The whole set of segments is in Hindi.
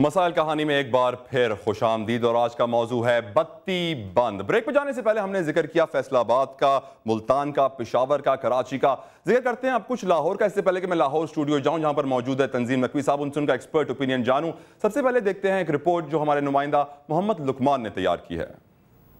मसाइल कहानी में एक बार फिर खुश आमदीद और आज का मौजू है बत्ती बंद ब्रेक पर जाने से पहले हमने जिक्र किया फैसलाबाद का मुल्तान का पिशावर का कराची का जिक्र करते हैं आप कुछ लाहौर का इससे पहले कि मैं लाहौर स्टूडियो जाऊं जहां पर मौजूद है तंजीम नकवी साहब उनसे उनका एक्सपर्ट ओपिनियन जानूं सबसे पहले देखते हैं एक रिपोर्ट जो हमारे नुमाइंदा मोहम्मद लुकमान ने तैयार की है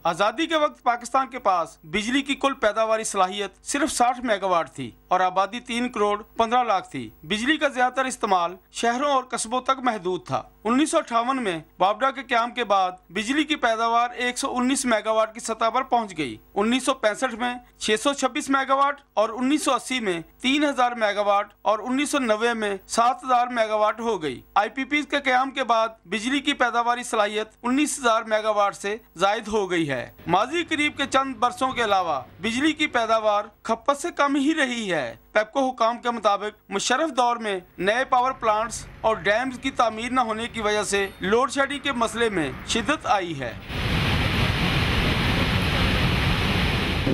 आज़ादी के वक्त पाकिस्तान के पास बिजली की कुल पैदावार सलाहियत सिर्फ 60 मेगावाट थी और आबादी 3 करोड़ 15 लाख थी बिजली का ज्यादातर इस्तेमाल शहरों और कस्बों तक महदूद था उन्नीस में बाबडा के क्याम के बाद बिजली की पैदावार 119 मेगावाट की सतह पर पहुंच गई 1965 में 626 मेगावाट और 1980 में 3000 मेगावाट और 1990 में 7000 मेगावाट हो गई आईपीपी के क्याम के बाद बिजली की पैदावार सलाहियत उन्नीस मेगावाट से जायद हो गई है माजी करीब के चंद बरसों के अलावा बिजली की पैदावार खपत से कम ही रही है पेपको हुकाम के मुताबिक मुशरफ दौर में नए पावर प्लांट्स और डैम की तमीर न होने की वजह से लोड शेडिंग के मसले में शिदत आई है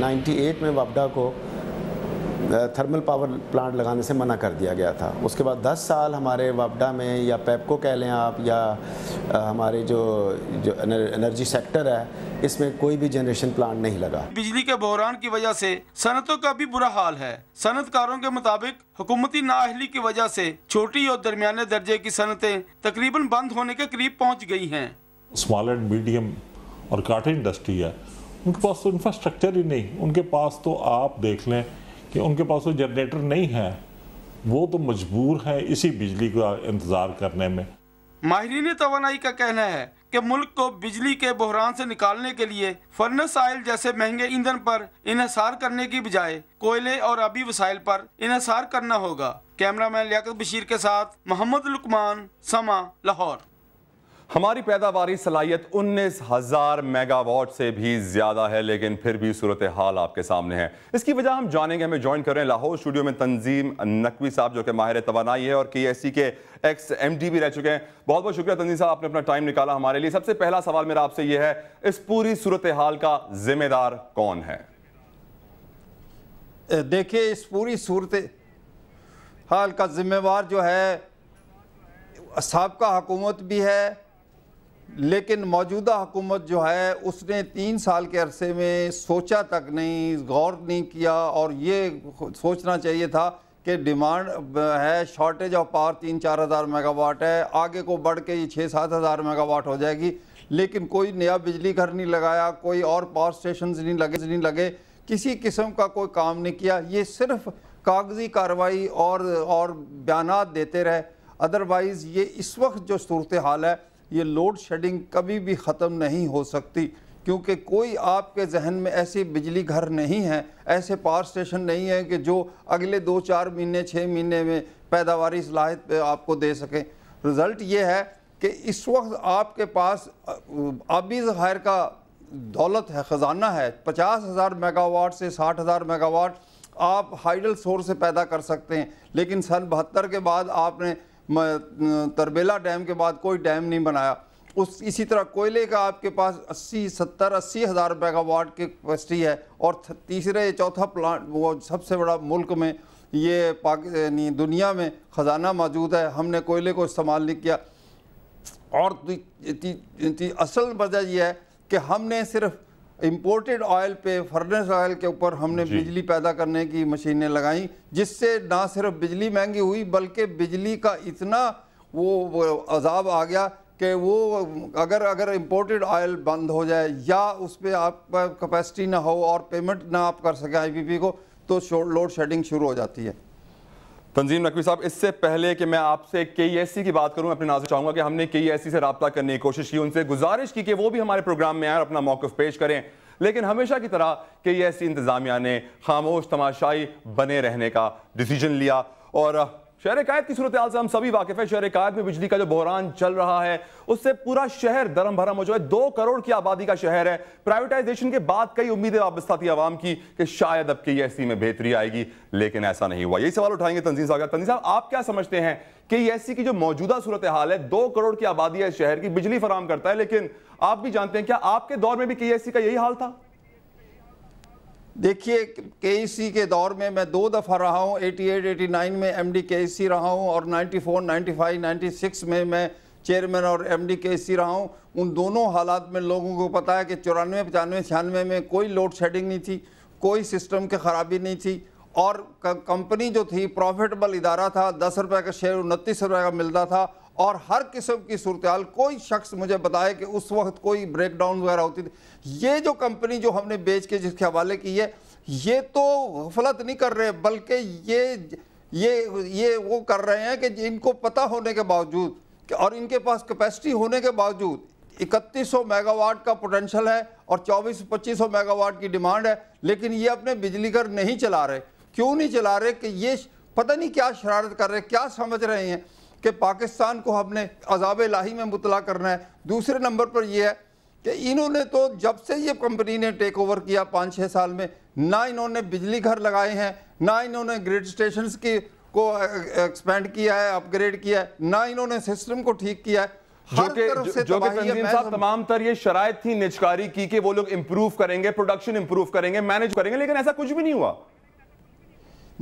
98 में वापडा को थर्मल पावर प्लांट लगाने से मना कर दिया गया था उसके बाद 10 साल हमारे वापडा में या पेपको कह लें आप या हमारे जो जो एनर्जी सेक्टर है इसमें कोई भी जनरेशन प्लान नहीं लगा बिजली के बहरान की वजह से सनतों का भी बुरा हाल है सनतकारों के मुताबिक हुकूमती नाहली की वजह से छोटी और दरमियाने दर्जे की सनतें तकरीबन बंद होने के करीब पहुँच गई है स्मॉल एंड मीडियम और कार्टन इंडस्ट्री है उनके पास तो इंफ्रास्ट्रक्चर ही नहीं उनके पास तो आप देख लें कि उनके पास तो जनरेटर नहीं है वो तो मजबूर है इसी बिजली का इंतज़ार करने में माहरी तो का कहना है कि मुल्क को बिजली के बहरान से निकालने के लिए फर्नस आयल जैसे महंगे ईंधन पर इहसार करने की बजाय कोयले और अभी वसाइल पर इहसार करना होगा कैमरा मैन लियाकत बशीर के साथ मोहम्मद लुकमान समा लाहौर हमारी पैदावारी सलाहियत उन्नीस हज़ार मेगावाट से भी ज़्यादा है लेकिन फिर भी सूरत हाल आपके सामने है इसकी वजह हम जानेंगे हमें ज्वाइन कर रहे हैं लाहौर स्टूडियो में तंजीम नकवी साहब जो कि माहिर तोानाई है और के एस सी के एक्स एम डी भी रह चुके हैं बहुत बहुत शुक्रिया तंजीम साहब आपने अपना टाइम निकाला हमारे लिए सबसे पहला सवाल मेरा आपसे यह है इस पूरी सूरत हाल का जिम्मेदार कौन है देखिए इस पूरी सूरत हाल का जिम्मेवार जो है सबका हुकूमत भी है लेकिन मौजूदा हुकूमत जो है उसने तीन साल के अरसे में सोचा तक नहीं गौर नहीं किया और ये सोचना चाहिए था कि डिमांड है शॉर्टेज ऑफ पावर तीन चार हज़ार मेगावाट है आगे को बढ़ के ये छः सात हज़ार मेगावाट हो जाएगी लेकिन कोई नया बिजली घर नहीं लगाया कोई और पावर स्टेशन नहीं लगे नहीं लगे किसी किस्म का कोई काम नहीं किया ये सिर्फ कागजी कार्रवाई और और बयान देते रहे अदरवाइज़ ये इस वक्त जो सूरत हाल है ये लोड शेडिंग कभी भी ख़त्म नहीं हो सकती क्योंकि कोई आपके जहन में ऐसी बिजली घर नहीं है ऐसे पावर स्टेशन नहीं है कि जो अगले दो चार महीने छः महीने में पैदावार सलाहित आपको दे सकें रिज़ल्ट ये है कि इस वक्त आपके पास आबी ज़ाहिर का दौलत है ख़जाना है पचास हज़ार मेगावाट से साठ हज़ार मेगावाट आप हाइडल सोर से पैदा कर सकते हैं लेकिन सन बहत्तर के बाद आपने तरबेला डैम के बाद कोई डैम नहीं बनाया उस इसी तरह कोयले का आपके पास 80 सत्तर अस्सी हज़ार मेगावाट की कैपेसिटी है और तीसरे चौथा प्लांट वो सबसे बड़ा मुल्क में ये पाकि दुनिया में ख़जाना मौजूद है हमने कोयले को इस्तेमाल नहीं किया और ती, ती, ती, ती, असल वजह यह है कि हमने सिर्फ इम्पोर्टेड ऑयल पे फर्नेस ऑयल के ऊपर हमने बिजली पैदा करने की मशीनें लगाई जिससे ना सिर्फ बिजली महंगी हुई बल्कि बिजली का इतना वो, अजाब आ गया कि वो अगर अगर इम्पोर्टेड ऑयल बंद हो जाए या उस पर आपका कैपेसिटी ना हो और पेमेंट ना आप कर सकें आईपीपी को तो लोड शेडिंग शुरू हो जाती है तंजीम नकवी साहब इससे पहले कि मैं आपसे के एस सी की बात करूं अपने नाजर चाहूंगा कि हमने के एस सी से रबता करने की कोशिश की उनसे गुजारिश की कि वो भी हमारे प्रोग्राम में आए और अपना मौकफ पेश करें लेकिन हमेशा की तरह के एस सी इंतज़ामिया ने खामोश तमाशाई बने रहने का डिसीजन लिया और शहर कायद की सूरत से हम सभी वाकिफ है शहर कायद में बिजली का जो बहरान चल रहा है उससे पूरा शहर धर्म भरम हो जो है दो करोड़ की आबादी का शहर है प्राइवेटाइजेशन के बाद कई उम्मीदें वाबस्ता थी आवाम की कि शायद अब के एस में बेहतरी आएगी लेकिन ऐसा नहीं हुआ यही सवाल उठाएंगे तंजीम साहब तंजीम साहब आप क्या समझते हैं कि एस की जो मौजूदा सूरत हाल है दो करोड़ की आबादी है शहर की बिजली फराम करता है लेकिन आप भी जानते हैं क्या आपके दौर में भी के का यही हाल था देखिए के e के दौर में मैं दो दफ़ा रहा हूँ 88, 89 में एम डी e रहा हूँ और 94, 95, 96 में मैं चेयरमैन और एम डी e रहा हूँ उन दोनों हालात में लोगों को पता है कि चौरानवे पचानवे छियानवे में कोई लोड शेडिंग नहीं थी कोई सिस्टम की खराबी नहीं थी और कंपनी जो थी प्रॉफिटेबल इदारा था दस रुपये का शेयर उनतीस रुपये का मिलता था और हर किस्म की सूरत कोई शख्स मुझे बताए कि उस वक्त कोई ब्रेक डाउन वगैरह होती थी ये जो कंपनी जो हमने बेच के जिसके हवाले की है ये तो गफलत नहीं कर रहे बल्कि ये ये ये वो कर रहे हैं कि इनको पता होने के बावजूद और इनके पास कैपेसिटी होने के बावजूद 3100 मेगावाट का पोटेंशियल है और 24-2500 मेगावाट की डिमांड है लेकिन ये अपने बिजली घर नहीं चला रहे क्यों नहीं चला रहे कि ये पता नहीं क्या शरारत कर रहे क्या समझ रहे हैं कि पाकिस्तान को हमने अजाब लाही में मुतला करना है दूसरे नंबर पर यह है कि इन्होंने तो जब से ये कंपनी ने टेक ओवर किया पाँच छः साल में ना इन्होंने बिजली घर लगाए हैं ना इन्होंने ग्रिड स्टेशन की को एक्सपेंड किया है अपग्रेड किया है ना इन्होंने सिस्टम को ठीक किया है जो के, जो के तंजीम साहब तमाम तर ये शराय थी निचकारी की कि वो लोग इंप्रूव करेंगे प्रोडक्शन इंप्रूव करेंगे मैनेज करेंगे लेकिन ऐसा कुछ भी नहीं हुआ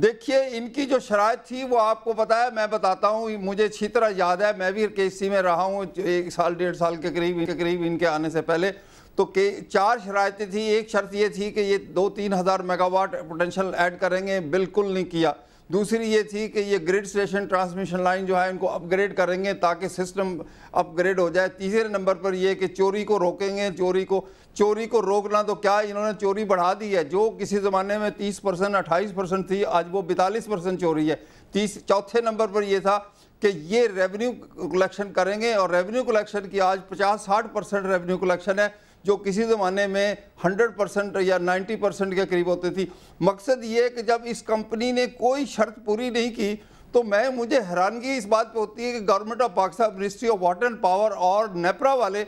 देखिए इनकी जो शराय थी वो आपको पता है मैं बताता हूँ मुझे अच्छी तरह याद है मैं भी के सी में रहा हूँ एक साल डेढ़ साल के करीब के करीब इनके आने से पहले तो के चार शरायतें थी एक शर्त ये थी कि ये दो तीन हज़ार मेगावाट पोटेंशियल ऐड करेंगे बिल्कुल नहीं किया दूसरी ये थी कि ये ग्रिड स्टेशन ट्रांसमिशन लाइन जो है इनको अपग्रेड करेंगे ताकि सिस्टम अपग्रेड हो जाए तीसरे नंबर पर यह कि चोरी को रोकेंगे चोरी को चोरी को रोकना तो क्या इन्होंने चोरी बढ़ा दी है जो किसी ज़माने में 30 परसेंट अट्ठाईस परसेंट थी आज वो बतालीस परसेंट चोरी है तीस चौथे नंबर पर यह था कि ये रेवेन्यू कलेक्शन करेंगे और रेवेन्यू कलेक्शन की आज पचास साठ परसेंट रेवेन्यू कलेक्शन है जो किसी ज़माने में 100 परसेंट या 90 परसेंट के करीब होती थी मकसद ये कि जब इस कंपनी ने कोई शर्त पूरी नहीं की तो मैं मुझे हैरानगी इस बात पे होती है कि government of Pakistan ministry of water and power और नेपरा वाले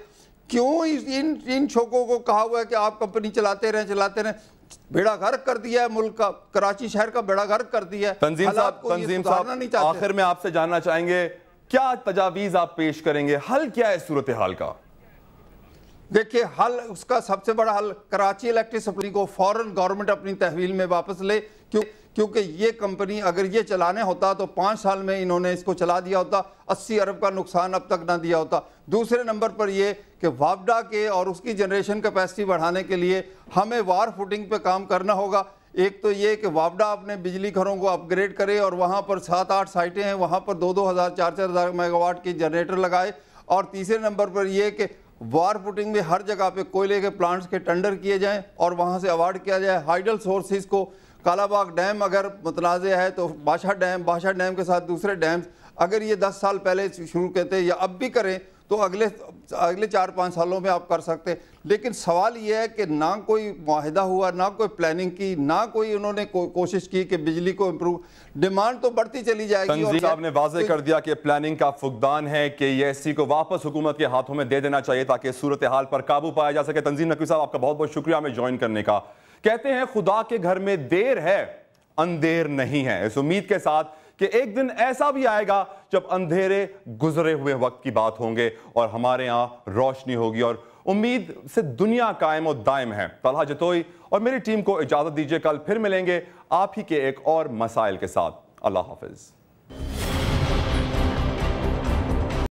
क्यों इन इन छोकों को कहा हुआ है कि आप कंपनी चलाते रहें चलाते रहें बेड़ा गर्क कर दिया है मुल्क का कराची शहर का बेड़ा गर्क कर दिया है तंजीम साहब तंजीम साहब आखिर में आपसे जानना चाहेंगे क्या तजावीज आप पेश करेंगे हल क्या है सूरत हाल का देखिए हल उसका सबसे बड़ा हल कराची इलेक्ट्रिक सप्लाई को फौरन गवर्नमेंट अपनी तहवील में वापस ले क्यों क्योंकि ये कंपनी अगर ये चलाने होता तो पाँच साल में इन्होंने इसको चला दिया होता अस्सी अरब का नुकसान अब तक ना दिया होता दूसरे नंबर पर ये कि वापडा के और उसकी जनरेशन कैपेसिटी बढ़ाने के लिए हमें वार फुटिंग पर काम करना होगा एक तो ये कि वापडा अपने बिजली घरों को अपग्रेड करे और वहाँ पर सात आठ साइटें हैं वहाँ पर दो दो हज़ार चार चार हज़ार मेगावाट के जनरेटर लगाए और तीसरे नंबर पर यह कि वार पुटिंग में हर जगह पे कोयले के प्लांट्स के टेंडर किए जाएं और वहाँ से अवार्ड किया जाए हाइडल सोर्सेज को कालाबाग डैम अगर मतनाज़ है तो बादशाह डैम बादशाह डैम के साथ दूसरे डैम्स अगर ये दस साल पहले शुरू करते या अब भी करें तो अगले अगले चार पाँच सालों में आप कर सकते हैं लेकिन सवाल ये है कि ना कोई माहिदा हुआ ना कोई प्लानिंग की ना कोई उन्होंने को, कोशिश की कि बिजली को इम्प्रूव डिमांड तो बढ़ती चली जाएगी साहब ने वाजे कर दिया कि प्लानिंग का फुकदान है कि ये एस को वापस हुकूमत के हाथों में दे देना चाहिए ताकि सूरत हाल पर काबू पाया जा सके तंजीम नकवी साहब आपका बहुत बहुत शुक्रिया हमें ज्वाइन करने का कहते हैं खुदा के घर में देर है अंधेर नहीं है इस उम्मीद के साथ कि एक दिन ऐसा भी आएगा जब अंधेरे गुजरे हुए वक्त की बात होंगे और हमारे यहाँ रोशनी होगी और उम्मीद से दुनिया कायम और दायम है तलहा जतोई और मेरी टीम को इजाज़त दीजिए कल फिर मिलेंगे आप ही के एक और मसाइल के साथ अल्लाह हाफिज़